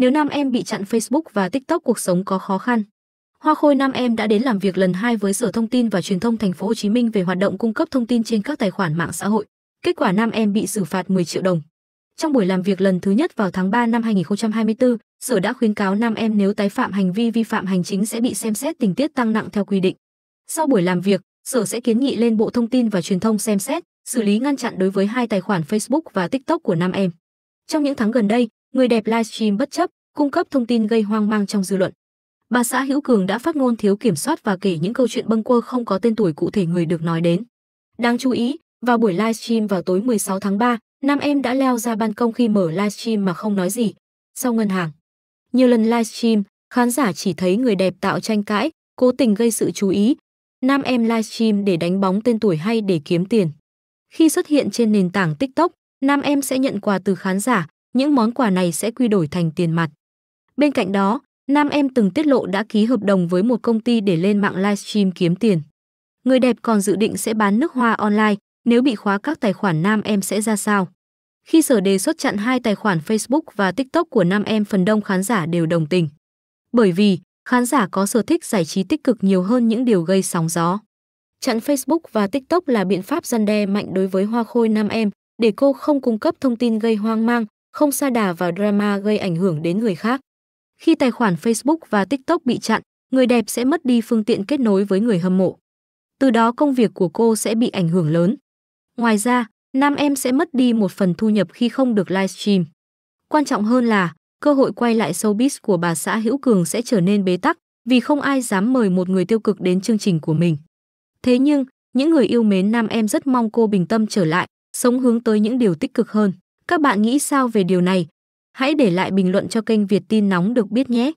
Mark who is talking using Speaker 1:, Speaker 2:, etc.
Speaker 1: Nếu nam em bị chặn Facebook và TikTok cuộc sống có khó khăn. Hoa Khôi Nam Em đã đến làm việc lần hai với Sở Thông tin và Truyền thông Thành phố Hồ Chí Minh về hoạt động cung cấp thông tin trên các tài khoản mạng xã hội. Kết quả Nam Em bị xử phạt 10 triệu đồng. Trong buổi làm việc lần thứ nhất vào tháng 3 năm 2024, Sở đã khuyến cáo Nam Em nếu tái phạm hành vi vi phạm hành chính sẽ bị xem xét tình tiết tăng nặng theo quy định. Sau buổi làm việc, Sở sẽ kiến nghị lên Bộ Thông tin và Truyền thông xem xét, xử lý ngăn chặn đối với hai tài khoản Facebook và TikTok của Nam Em. Trong những tháng gần đây, Người đẹp livestream bất chấp, cung cấp thông tin gây hoang mang trong dư luận. Bà xã Hữu Cường đã phát ngôn thiếu kiểm soát và kể những câu chuyện bâng quơ không có tên tuổi cụ thể người được nói đến. Đáng chú ý, vào buổi livestream vào tối 16 tháng 3, nam em đã leo ra ban công khi mở livestream mà không nói gì. Sau ngân hàng, nhiều lần livestream, khán giả chỉ thấy người đẹp tạo tranh cãi, cố tình gây sự chú ý. Nam em livestream để đánh bóng tên tuổi hay để kiếm tiền. Khi xuất hiện trên nền tảng TikTok, nam em sẽ nhận quà từ khán giả, những món quà này sẽ quy đổi thành tiền mặt. Bên cạnh đó, nam em từng tiết lộ đã ký hợp đồng với một công ty để lên mạng livestream kiếm tiền. Người đẹp còn dự định sẽ bán nước hoa online, nếu bị khóa các tài khoản nam em sẽ ra sao? Khi sở đề xuất chặn hai tài khoản Facebook và TikTok của nam em phần đông khán giả đều đồng tình. Bởi vì, khán giả có sở thích giải trí tích cực nhiều hơn những điều gây sóng gió. Chặn Facebook và TikTok là biện pháp gian đe mạnh đối với hoa khôi nam em để cô không cung cấp thông tin gây hoang mang, không xa đà vào drama gây ảnh hưởng đến người khác. Khi tài khoản Facebook và TikTok bị chặn, người đẹp sẽ mất đi phương tiện kết nối với người hâm mộ. Từ đó công việc của cô sẽ bị ảnh hưởng lớn. Ngoài ra, nam em sẽ mất đi một phần thu nhập khi không được livestream. Quan trọng hơn là, cơ hội quay lại showbiz của bà xã Hữu Cường sẽ trở nên bế tắc vì không ai dám mời một người tiêu cực đến chương trình của mình. Thế nhưng, những người yêu mến nam em rất mong cô bình tâm trở lại, sống hướng tới những điều tích cực hơn. Các bạn nghĩ sao về điều này? Hãy để lại bình luận cho kênh Việt tin nóng được biết nhé!